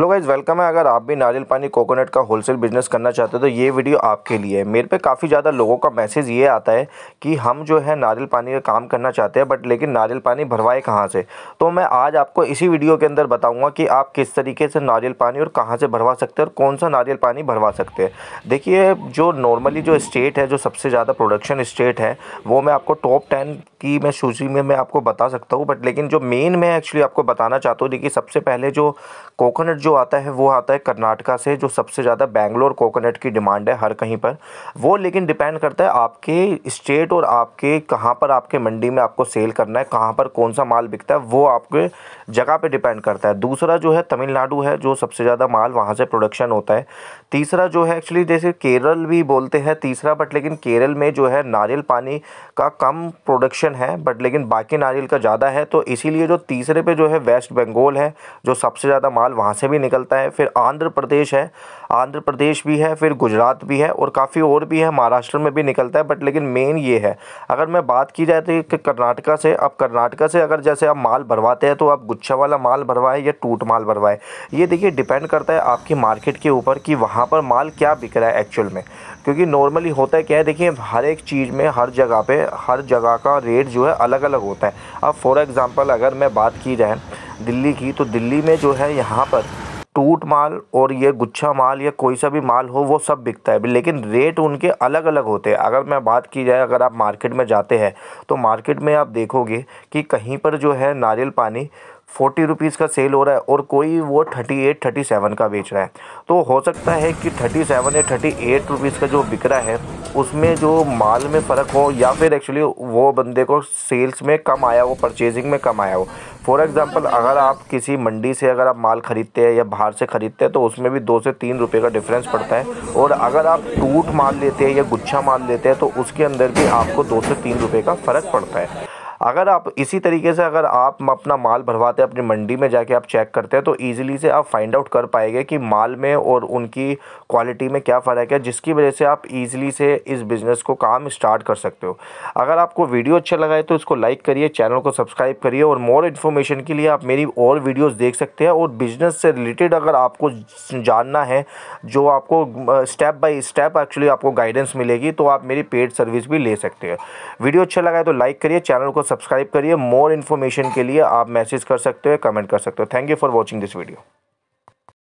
hello guys welcome है अगर आप भी नारियल पानी कोकोनट का होलसेल बिजनेस करना चाहते हो तो ये वीडियो आपके लिए है मेरे पे काफ़ी ज़्यादा लोगों का मैसेज ये आता है कि हम जो है नारियल पानी का काम करना चाहते हैं बट लेकिन नारियल पानी भरवाए कहाँ से तो मैं आज आपको इसी वीडियो के अंदर बताऊँगा कि आप किस तरीके से नारियल पानी और कहाँ से भरवा सकते हैं और कौन सा नारियल पानी भरवा सकते हैं देखिए जो नॉर्मली जो स्टेट है जो सबसे ज़्यादा प्रोडक्शन स्टेट है वो मैं आपको टॉप टेन की मैं सूची में मैं आपको बता सकता हूँ बट लेकिन जो मेन मैं एक्चुअली आपको बताना चाहता हूँ देखिए सबसे पहले जो कोकोनट जो आता है वो आता है कर्नाटका से जो सबसे ज़्यादा बैंगलोर कोकोनट की डिमांड है हर कहीं पर वो लेकिन डिपेंड करता है आपके स्टेट और आपके कहाँ पर आपके मंडी में आपको सेल करना है कहाँ पर कौन सा माल बिकता है वो आपके जगह पे डिपेंड करता है दूसरा जो है तमिलनाडु है जो सबसे ज़्यादा माल वहाँ से प्रोडक्शन होता है तीसरा जो है एक्चुअली जैसे केरल भी बोलते हैं तीसरा बट लेकिन केरल में जो है नारियल पानी का कम प्रोडक्शन है बट लेकिन बाकी नारियल का ज़्यादा है तो इसीलिए जो तीसरे पे जो है वेस्ट बंगाल है जो सबसे ज़्यादा माल वहाँ से भी निकलता है फिर आंध्र प्रदेश है आंध्र प्रदेश भी है फिर गुजरात भी है और काफ़ी और भी है महाराष्ट्र में भी निकलता है बट लेकिन मेन ये है अगर मैं बात की जाए तो कर्नाटका से अब कर्नाटका से अगर जैसे आप माल भरवाते हैं तो आप गुच्छा वाला माल भरवाएं या टूट माल भरवाएं ये देखिए डिपेंड करता है आपकी मार्केट के ऊपर कि वहाँ पर माल क्या बिक रहा है एक्चुअल में क्योंकि नॉर्मली होता है क्या है देखिए हर एक चीज़ में हर जगह पे हर जगह का रेट जो है अलग अलग होता है अब फॉर एग्ज़ाम्पल अगर मैं बात की जाए दिल्ली की तो दिल्ली में जो है यहाँ पर टूट माल और ये गुच्छा माल या कोई सा भी माल हो वो सब बिकता है लेकिन रेट उनके अलग अलग होते हैं अगर मैं बात की जाए अगर आप मार्केट में जाते हैं तो मार्केट में आप देखोगे कि कहीं पर जो है नारियल पानी फोर्टी रुपीज़ का सेल हो रहा है और कोई वो थर्टी एट थर्टी सेवन का बेच रहा है तो हो सकता है कि थर्टी सेवन या थर्टी एट रुपीज़ का जो बिक रहा है उसमें जो माल में फ़र्क हो या फिर एक्चुअली वो बंदे को सेल्स में कम आया हो परचेजिंग में कम आया हो फॉर एग्ज़ाम्पल अगर आप किसी मंडी से अगर आप माल ख़रीदते हैं या बाहर से ख़रीदते हैं तो उसमें भी दो से तीन रुपये का डिफरेंस पड़ता है और अगर आप टूट माल लेते हैं या गुच्छा माल लेते हैं तो उसके अंदर भी आपको दो से तीन रुपये का फ़र्क पड़ता है अगर आप इसी तरीके से अगर आप अपना माल भरवाते हैं अपनी मंडी में जाके आप चेक करते हैं तो ईज़िली से आप फाइंड आउट कर पाएंगे कि माल में और उनकी क्वालिटी में क्या फ़र्क है जिसकी वजह से आप ईज़िली से इस बिज़नेस को काम स्टार्ट कर सकते हो अगर आपको वीडियो अच्छा लगा है तो इसको लाइक करिए चैनल को सब्सक्राइब करिए और मोर इन्फॉर्मेशन के लिए आप मेरी और वीडियोज़ देख सकते हैं और बिजनेस से रिलेटेड अगर आपको जानना है जो आपको स्टेप बाय स्टेप एक्चुअली आपको गाइडेंस मिलेगी तो आप मेरी पेड सर्विस भी ले सकते हैं वीडियो अच्छा लगा है तो लाइक करिए चैनल को सब्सक्राइब करिए मोर इन्फॉर्मेशन के लिए आप मैसेज कर सकते हो कमेंट कर सकते हो thank you for watching this video